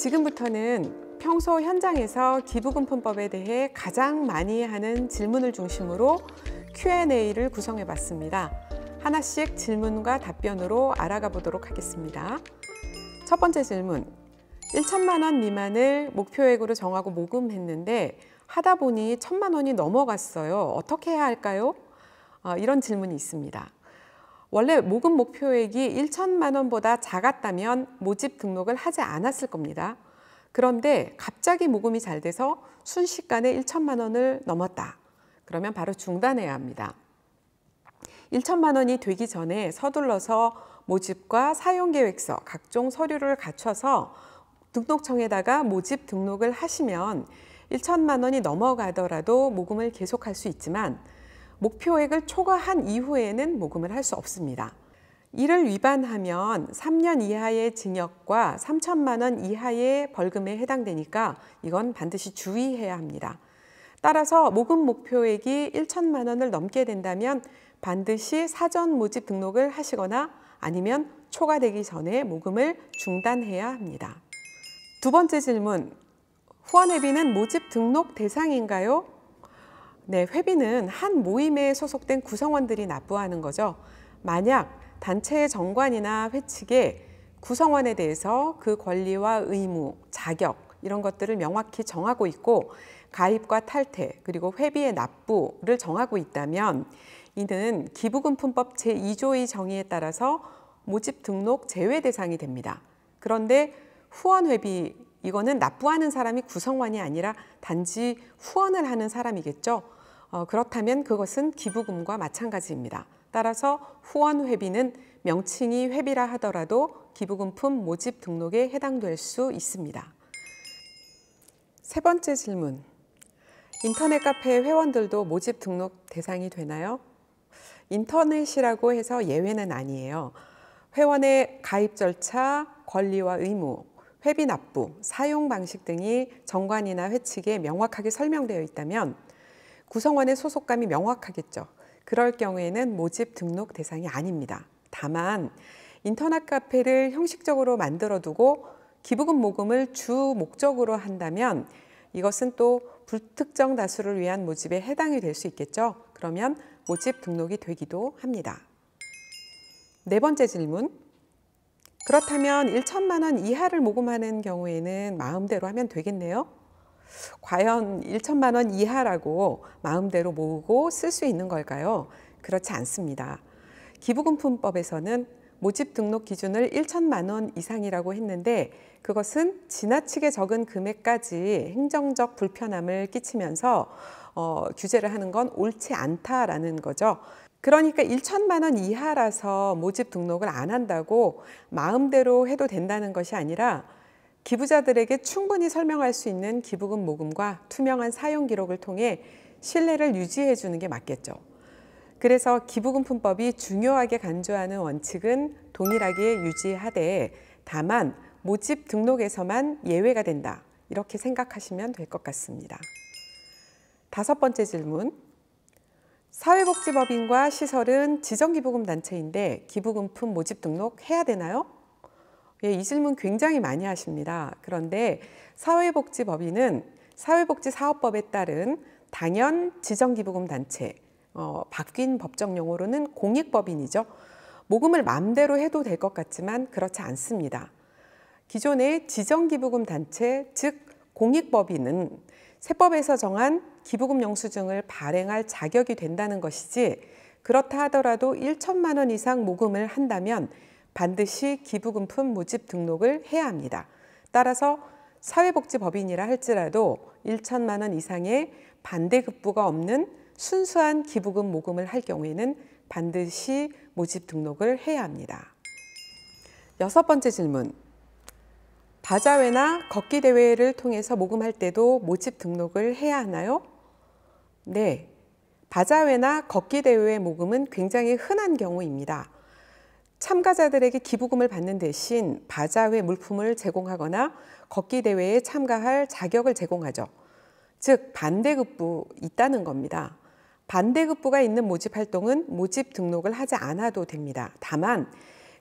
지금부터는 평소 현장에서 기부금품법에 대해 가장 많이 하는 질문을 중심으로 Q&A를 구성해 봤습니다. 하나씩 질문과 답변으로 알아가 보도록 하겠습니다. 첫 번째 질문. 1천만 원 미만을 목표액으로 정하고 모금했는데 하다 보니 천만 원이 넘어갔어요. 어떻게 해야 할까요? 어, 이런 질문이 있습니다. 원래 모금 목표액이 1천만 원보다 작았다면 모집 등록을 하지 않았을 겁니다. 그런데 갑자기 모금이 잘 돼서 순식간에 1천만 원을 넘었다. 그러면 바로 중단해야 합니다. 1천만 원이 되기 전에 서둘러서 모집과 사용계획서, 각종 서류를 갖춰서 등록청에다가 모집 등록을 하시면 1천만 원이 넘어가더라도 모금을 계속할 수 있지만 목표액을 초과한 이후에는 모금을 할 수 없습니다. 이를 위반하면 3년 이하의 징역과 3천만 원 이하의 벌금에 해당되니까 이건 반드시 주의해야 합니다. 따라서 모금 목표액이 1천만 원을 넘게 된다면 반드시 사전 모집 등록을 하시거나 아니면 초과되기 전에 모금을 중단해야 합니다. 두 번째 질문, 후원회비는 모집 등록 대상인가요? 네, 회비는 한 모임에 소속된 구성원들이 납부하는 거죠. 만약 단체의 정관이나 회칙에 구성원에 대해서 그 권리와 의무, 자격 이런 것들을 명확히 정하고 있고 가입과 탈퇴 그리고 회비의 납부를 정하고 있다면 이는 기부금품법 제2조의 정의에 따라서 모집 등록 제외 대상이 됩니다. 그런데 후원회비 이거는 납부하는 사람이 구성원이 아니라 단지 후원을 하는 사람이겠죠. 어, 그렇다면 그것은 기부금과 마찬가지입니다. 따라서 후원 회비는 명칭이 회비라 하더라도 기부금품 모집 등록에 해당될 수 있습니다. 세 번째 질문. 인터넷 카페 회원들도 모집 등록 대상이 되나요? 인터넷이라고 해서 예외는 아니에요. 회원의 가입 절차, 권리와 의무, 회비 납부, 사용 방식 등이 정관이나 회칙에 명확하게 설명되어 있다면 구성원의 소속감이 명확하겠죠. 그럴 경우에는 모집 등록 대상이 아닙니다. 다만 인터넷 카페를 형식적으로 만들어두고 기부금 모금을 주 목적으로 한다면 이것은 또 불특정 다수를 위한 모집에 해당이 될 수 있겠죠. 그러면 모집 등록이 되기도 합니다. 네 번째 질문. 그렇다면 1천만 원 이하를 모금하는 경우에는 마음대로 하면 되겠네요. 과연 1천만 원 이하라고 마음대로 모으고 쓸 수 있는 걸까요? 그렇지 않습니다. 기부금품법에서는 모집 등록 기준을 1천만 원 이상이라고 했는데 그것은 지나치게 적은 금액까지 행정적 불편함을 끼치면서 어, 규제를 하는 건 옳지 않다라는 거죠. 그러니까 1천만 원 이하라서 모집 등록을 안 한다고 마음대로 해도 된다는 것이 아니라 기부자들에게 충분히 설명할 수 있는 기부금 모금과 투명한 사용 기록을 통해 신뢰를 유지해 주는 게 맞겠죠. 그래서 기부금 품법이 중요하게 간주하는 원칙은 동일하게 유지하되 다만 모집 등록에서만 예외가 된다. 이렇게 생각하시면 될 것 같습니다. 다섯 번째 질문. 사회복지법인과 시설은 지정기부금 단체인데 기부금품 모집 등록 해야 되나요? 예, 이 질문 굉장히 많이 하십니다. 그런데 사회복지법인은 사회복지사업법에 따른 당연 지정기부금 단체, 어, 바뀐 법적 용어로는 공익법인이죠. 모금을 맘대로 해도 될 것 같지만 그렇지 않습니다. 기존의 지정기부금 단체, 즉 공익법인은 세법에서 정한 기부금 영수증을 발행할 자격이 된다는 것이지 그렇다 하더라도 1천만 원 이상 모금을 한다면 반드시 기부금품 모집 등록을 해야 합니다. 따라서 사회복지법인이라 할지라도 1천만 원 이상의 반대급부가 없는 순수한 기부금 모금을 할 경우에는 반드시 모집 등록을 해야 합니다. 여섯 번째 질문. 바자회나 걷기 대회를 통해서 모금할 때도 모집 등록을 해야 하나요? 네. 바자회나 걷기 대회 모금은 굉장히 흔한 경우입니다. 참가자들에게 기부금을 받는 대신 바자회 물품을 제공하거나 걷기 대회에 참가할 자격을 제공하죠. 즉 반대급부 있다는 겁니다. 반대급부가 있는 모집 활동은 모집 등록을 하지 않아도 됩니다. 다만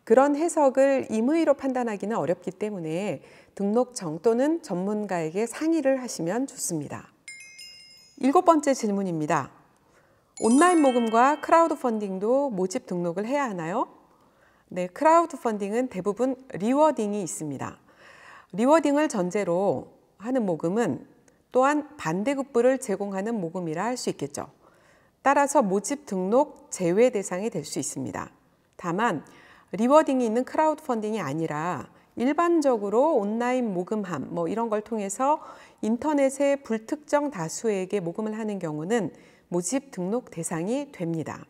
그런 해석을 임의로 판단하기는 어렵기 때문에 등록정 또는 전문가에게 상의를 하시면 좋습니다. 일곱 번째 질문입니다. 온라인 모금과 크라우드 펀딩도 모집 등록을 해야 하나요? 네, 크라우드 펀딩은 대부분 리워딩이 있습니다. 리워딩을 전제로 하는 모금은 또한 반대급부를 제공하는 모금이라 할 수 있겠죠. 따라서 모집 등록 제외 대상이 될 수 있습니다. 다만 리워딩이 있는 크라우드 펀딩이 아니라 일반적으로 온라인 모금함 뭐 이런 걸 통해서 인터넷에 불특정 다수에게 모금을 하는 경우는 모집 등록 대상이 됩니다.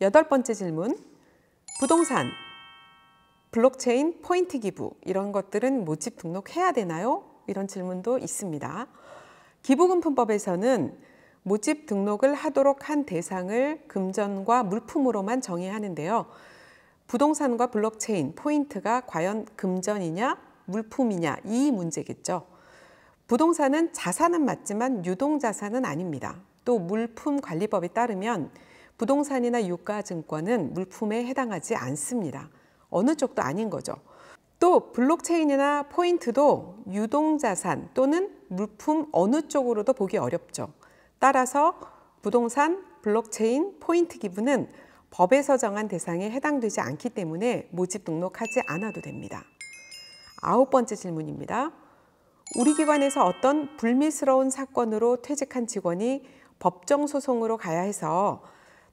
여덟 번째 질문. 부동산, 블록체인 포인트 기부 이런 것들은 모집 등록해야 되나요? 이런 질문도 있습니다. 기부금품법에서는 모집 등록을 하도록 한 대상을 금전과 물품으로만 정의하는데요. 부동산과 블록체인 포인트가 과연 금전이냐 물품이냐 이 문제겠죠. 부동산은 자산은 맞지만 유동자산은 아닙니다. 또 물품관리법에 따르면 부동산이나 유가 증권은 물품에 해당하지 않습니다. 어느 쪽도 아닌 거죠. 또 블록체인이나 포인트도 유동자산 또는 물품 어느 쪽으로도 보기 어렵죠. 따라서 부동산, 블록체인, 포인트 기부는 법에서 정한 대상에 해당되지 않기 때문에 모집 등록하지 않아도 됩니다. 아홉 번째 질문입니다. 우리 기관에서 어떤 불미스러운 사건으로 퇴직한 직원이 법정 소송으로 가야 해서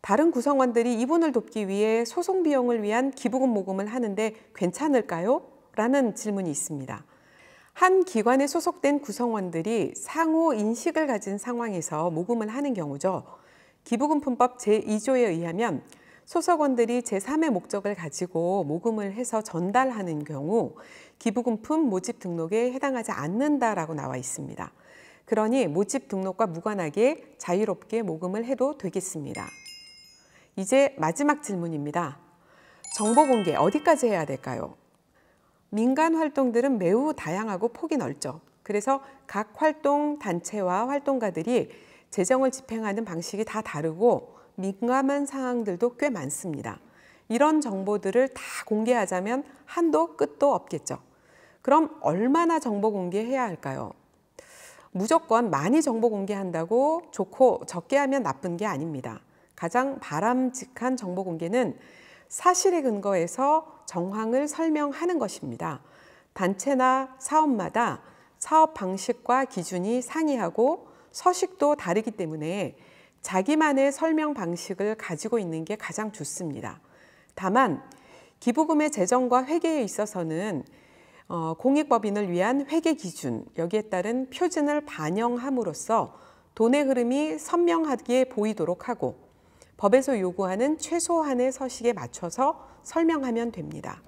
다른 구성원들이 이분을 돕기 위해 소송 비용을 위한 기부금 모금을 하는데 괜찮을까요? 라는 질문이 있습니다. 한 기관에 소속된 구성원들이 상호 인식을 가진 상황에서 모금을 하는 경우죠. 기부금품법 제2조에 의하면 소속원들이 제3의 목적을 가지고 모금을 해서 전달하는 경우 기부금품 모집 등록에 해당하지 않는다라고 나와 있습니다. 그러니 모집 등록과 무관하게 자유롭게 모금을 해도 되겠습니다. 이제 마지막 질문입니다. 정보 공개 어디까지 해야 될까요? 민간 활동들은 매우 다양하고 폭이 넓죠. 그래서 각 활동 단체와 활동가들이 재정을 집행하는 방식이 다 다르고 민감한 사항들도 꽤 많습니다. 이런 정보들을 다 공개하자면 한도 끝도 없겠죠. 그럼 얼마나 정보 공개해야 할까요? 무조건 많이 정보 공개한다고 좋고 적게 하면 나쁜 게 아닙니다. 가장 바람직한 정보 공개는 사실에 근거해서 정황을 설명하는 것입니다. 단체나 사업마다 사업 방식과 기준이 상이하고 서식도 다르기 때문에 자기만의 설명 방식을 가지고 있는 게 가장 좋습니다. 다만 기부금의 재정과 회계에 있어서는 어, 공익법인을 위한 회계 기준, 여기에 따른 표준을 반영함으로써 돈의 흐름이 선명하게 보이도록 하고 법에서 요구하는 최소한의 서식에 맞춰서 설명하면 됩니다.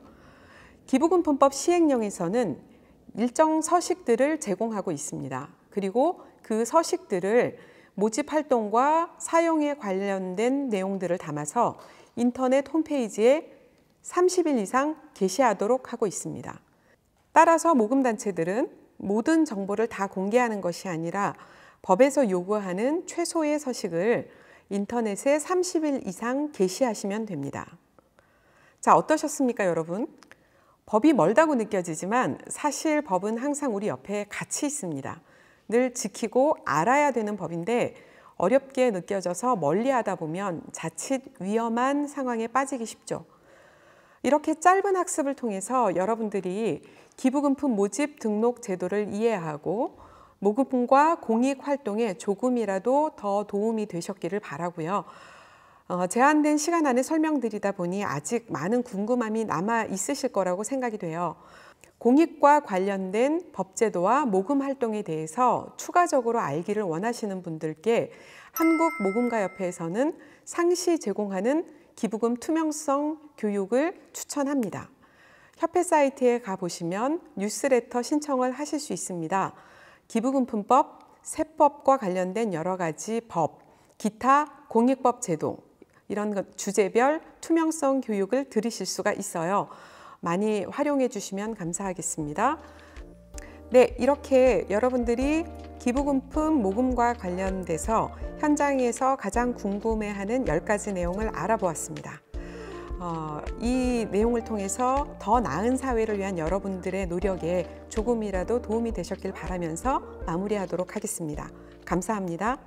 기부금품법 시행령에서는 일정 서식들을 제공하고 있습니다. 그리고 그 서식들을 모집 활동과 사용에 관련된 내용들을 담아서 인터넷 홈페이지에 30일 이상 게시하도록 하고 있습니다. 따라서 모금단체들은 모든 정보를 다 공개하는 것이 아니라 법에서 요구하는 최소의 서식을 인터넷에 30일 이상 게시하시면 됩니다. 자, 어떠셨습니까, 여러분? 법이 멀다고 느껴지지만 사실 법은 항상 우리 옆에 같이 있습니다. 늘 지키고 알아야 되는 법인데 어렵게 느껴져서 멀리 하다 보면 자칫 위험한 상황에 빠지기 쉽죠. 이렇게 짧은 학습을 통해서 여러분들이 기부금품 모집 등록 제도를 이해하고 모금과 공익 활동에 조금이라도 더 도움이 되셨기를 바라고요. 어, 제한된 시간 안에 설명드리다 보니 아직 많은 궁금함이 남아 있으실 거라고 생각이 돼요. 공익과 관련된 법제도와 모금 활동에 대해서 추가적으로 알기를 원하시는 분들께 한국모금가협회에서는 상시 제공하는 기부금 투명성 교육을 추천합니다. 협회 사이트에 가보시면 뉴스레터 신청을 하실 수 있습니다. 기부금품법, 세법과 관련된 여러 가지 법, 기타 공익법 제도 이런 것 주제별 투명성 교육을 들으실 수가 있어요. 많이 활용해 주시면 감사하겠습니다. 네, 이렇게 여러분들이 기부금품 모금과 관련돼서 현장에서 가장 궁금해하는 열가지 내용을 알아보았습니다. 어, 이 내용을 통해서 더 나은 사회를 위한 여러분들의 노력에 조금이라도 도움이 되셨길 바라면서 마무리하도록 하겠습니다. 감사합니다.